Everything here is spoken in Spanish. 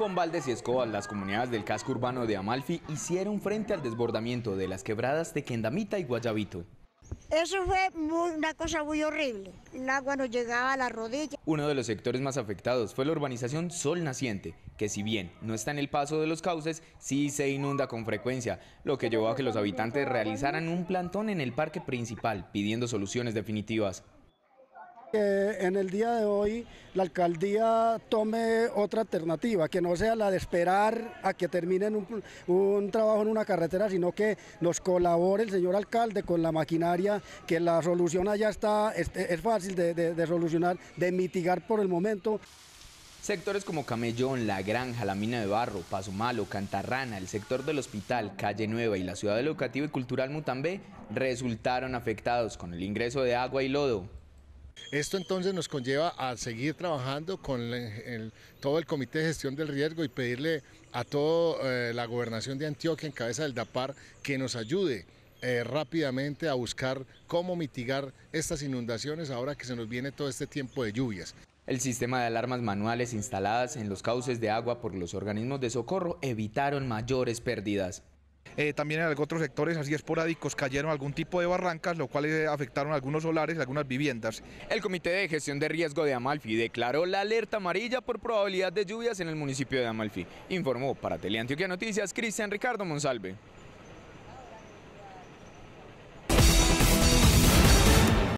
Con Valdes y Escobal, las comunidades del casco urbano de Amalfi hicieron frente al desbordamiento de las quebradas de Quendamita y Guayabito. Eso fue una cosa muy horrible. El agua nos llegaba a la rodilla. Uno de los sectores más afectados fue la urbanización Sol Naciente, que si bien no está en el paso de los cauces, sí se inunda con frecuencia, lo que llevó a que los habitantes realizaran un plantón en el parque principal pidiendo soluciones definitivas en el día de hoy la alcaldía tome otra alternativa, que no sea la de esperar a que terminen un, trabajo en una carretera, sino que nos colabore el señor alcalde con la maquinaria, que la solución allá está, es, fácil de, de solucionar, de mitigar por el momento. Sectores como Camellón, La Granja, La Mina de Barro, Paso Malo, Cantarrana, el sector del Hospital, Calle Nueva y la Ciudad Educativa y Cultural Mutambé resultaron afectados con el ingreso de agua y lodo. Esto entonces nos conlleva a seguir trabajando con todo el Comité de Gestión del Riesgo y pedirle a toda eh, la gobernación de Antioquia en cabeza del DAPAR que nos ayude eh, rápidamente a buscar cómo mitigar estas inundaciones ahora que se nos viene todo este tiempo de lluvias. El sistema de alarmas manuales instaladas en los cauces de agua por los organismos de socorro evitaron mayores pérdidas. Eh, también en otros sectores así esporádicos cayeron algún tipo de barrancas, lo cual eh, afectaron algunos solares y algunas viviendas. El Comité de Gestión de Riesgo de Amalfi declaró la alerta amarilla por probabilidad de lluvias en el municipio de Amalfi. Informó para Teleantioquia Noticias Cristian Ricardo Monsalve.